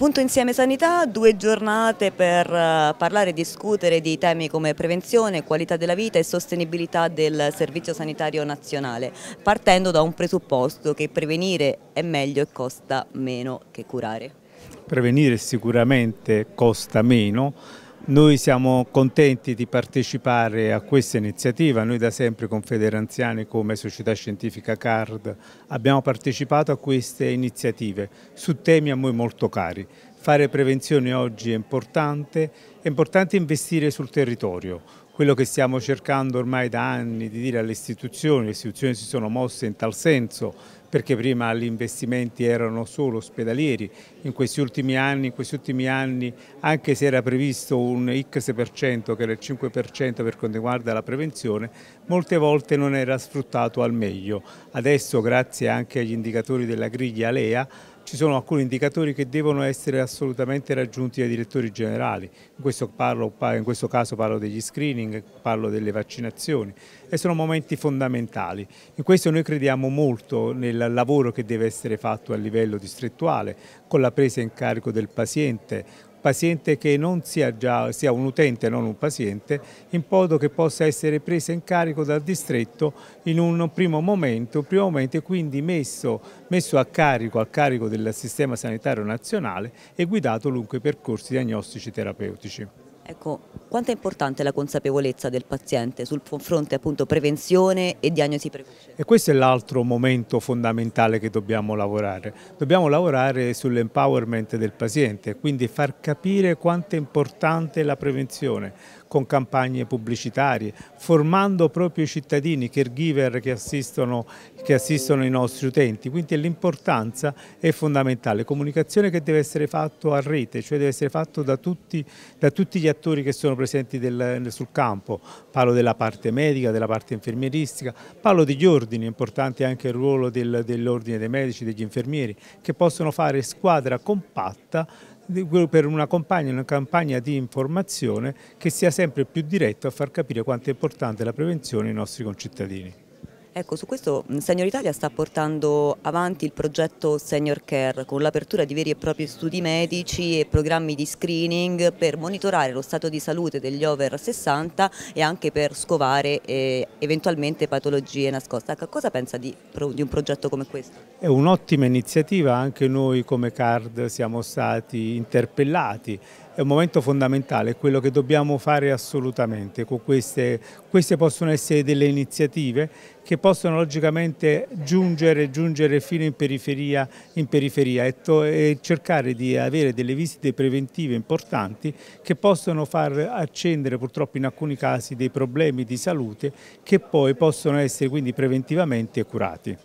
Punto Insieme Sanità, due giornate per eh, parlare e discutere di temi come prevenzione, qualità della vita e sostenibilità del Servizio Sanitario Nazionale, partendo da un presupposto che prevenire è meglio e costa meno che curare. Prevenire sicuramente costa meno, noi siamo contenti di partecipare a questa iniziativa, noi da sempre Confederanziani come società scientifica CARD abbiamo partecipato a queste iniziative su temi a noi molto cari. Fare prevenzione oggi è importante, è importante investire sul territorio, quello che stiamo cercando ormai da anni di dire alle istituzioni, le istituzioni si sono mosse in tal senso perché prima gli investimenti erano solo ospedalieri, in questi ultimi anni, in questi ultimi anni anche se era previsto un X% che era il 5% per quanto riguarda la prevenzione, molte volte non era sfruttato al meglio. Adesso grazie anche agli indicatori della griglia LEA ci sono alcuni indicatori che devono essere assolutamente raggiunti dai direttori generali, in questo, parlo, in questo caso parlo degli screening, screening, parlo delle vaccinazioni e sono momenti fondamentali. In questo noi crediamo molto nel lavoro che deve essere fatto a livello distrettuale con la presa in carico del paziente, paziente che non sia, già, sia un utente non un paziente, in modo che possa essere presa in carico dal distretto in un primo momento, primo momento e quindi messo, messo a carico, al carico del sistema sanitario nazionale e guidato lungo i percorsi diagnostici terapeutici. Ecco, quanto è importante la consapevolezza del paziente sul fronte appunto prevenzione e diagnosi precoce? E questo è l'altro momento fondamentale che dobbiamo lavorare. Dobbiamo lavorare sull'empowerment del paziente, quindi far capire quanto è importante la prevenzione con campagne pubblicitarie, formando proprio i cittadini, caregiver che assistono, che assistono i nostri utenti. Quindi l'importanza è fondamentale. Comunicazione che deve essere fatta a rete, cioè deve essere fatta da tutti, da tutti gli attori attori che sono presenti del, sul campo, parlo della parte medica, della parte infermieristica, parlo degli ordini, è importante anche il ruolo del, dell'ordine dei medici, degli infermieri, che possono fare squadra compatta per una campagna, una campagna di informazione che sia sempre più diretta a far capire quanto è importante la prevenzione ai nostri concittadini. Ecco, su questo mm, Senior Italia sta portando avanti il progetto Senior Care con l'apertura di veri e propri studi medici e programmi di screening per monitorare lo stato di salute degli over 60 e anche per scovare eh, eventualmente patologie nascoste. Ecco, cosa pensa di, di un progetto come questo? È un'ottima iniziativa, anche noi come CARD siamo stati interpellati è un momento fondamentale, è quello che dobbiamo fare assolutamente. Queste, queste, possono essere delle iniziative che possono logicamente giungere, giungere fino in periferia, in periferia e, e, cercare di avere delle visite preventive importanti che possono far accendere purtroppo in alcuni casi dei problemi di salute che poi possono essere quindi preventivamente curati.